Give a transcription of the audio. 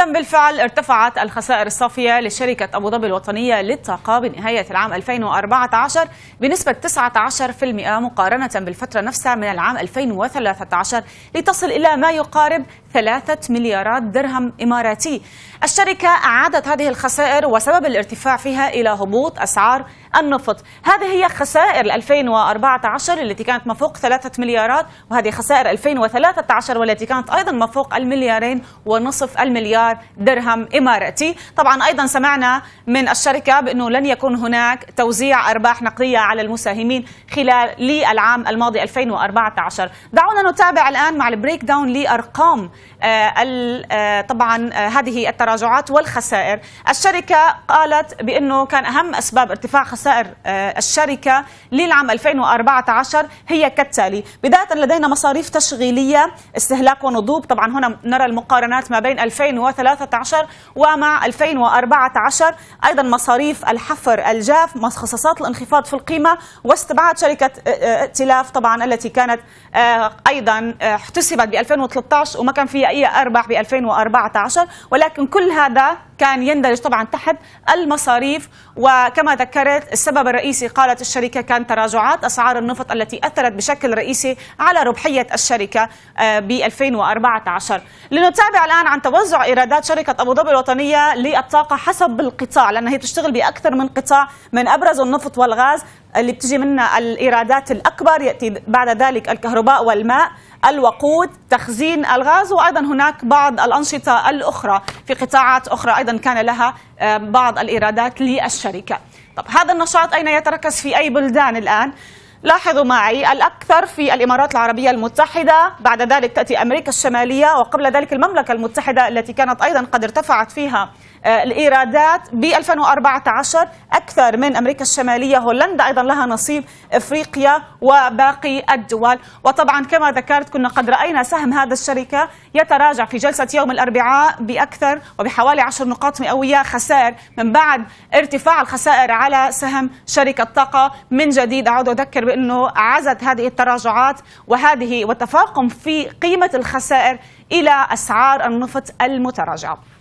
إذا بالفعل ارتفعت الخسائر الصافية لشركة أبو ظبي الوطنية للطاقة بنهاية العام 2014 بنسبة 19% مقارنة بالفترة نفسها من العام 2013 لتصل إلى ما يقارب 3 مليارات درهم إماراتي الشركة أعادت هذه الخسائر وسبب الارتفاع فيها إلى هبوط أسعار النفط هذه هي خسائر 2014 التي كانت ما فوق 3 مليارات وهذه خسائر 2013 والتي كانت أيضا ما فوق المليارين ونصف المليار دولار درهم إماراتي طبعا أيضا سمعنا من الشركة بأنه لن يكون هناك توزيع أرباح نقدية على المساهمين خلال للعام الماضي 2014 دعونا نتابع الآن مع البريك داون لأرقام آه، آه، طبعا آه، هذه التراجعات والخسائر الشركة قالت بأنه كان أهم أسباب ارتفاع خسائر الشركة للعام 2014 هي كالتالي بداية لدينا مصاريف تشغيلية استهلاك ونضوب طبعا هنا نرى المقارنات ما بين 2013 2013 ومع 2014 أيضا مصاريف الحفر الجاف خصصات الانخفاض في القيمة واستبعاد شركة آه، آه، ائتلاف طبعا التي كانت آه، أيضا احتسبت ب 2013 وما كان فيها أي أرباح ب 2014 ولكن كل هذا كان يندرج طبعا تحت المصاريف وكما ذكرت السبب الرئيسي قالت الشركة كان تراجعات أسعار النفط التي أثرت بشكل رئيسي على ربحية الشركة ب 2014 لنتابع الآن عن توزع إيرادات استعداد شركه ابو ظبي الوطنيه للطاقه حسب القطاع لان هي بتشتغل باكثر من قطاع من ابرز النفط والغاز اللي بتجي منها الايرادات الاكبر ياتي بعد ذلك الكهرباء والماء الوقود تخزين الغاز وايضا هناك بعض الانشطه الاخرى في قطاعات اخرى ايضا كان لها آه، بعض الايرادات للشركه طب هذا النشاط اين يتركز في اي بلدان الان لاحظوا معي الأكثر في الإمارات العربية المتحدة بعد ذلك تأتي أمريكا الشمالية وقبل ذلك المملكة المتحدة التي كانت أيضا قد ارتفعت فيها آه، الإيرادات ب 2014 أكثر من أمريكا الشمالية هولندا أيضا لها نصيب إفريقيا وباقي الدول وطبعا كما ذكرت كنا قد رأينا سهم هذا الشركة يتراجع في جلسة يوم الأربعاء بأكثر وبحوالي 10 نقاط مئوية خسائر من بعد ارتفاع الخسائر على سهم شركة طاقة من جديد أعود أذكر بأنه عزت هذه التراجعات وهذه والتفاقم في قيمة الخسائر إلى أسعار النفط المتراجعة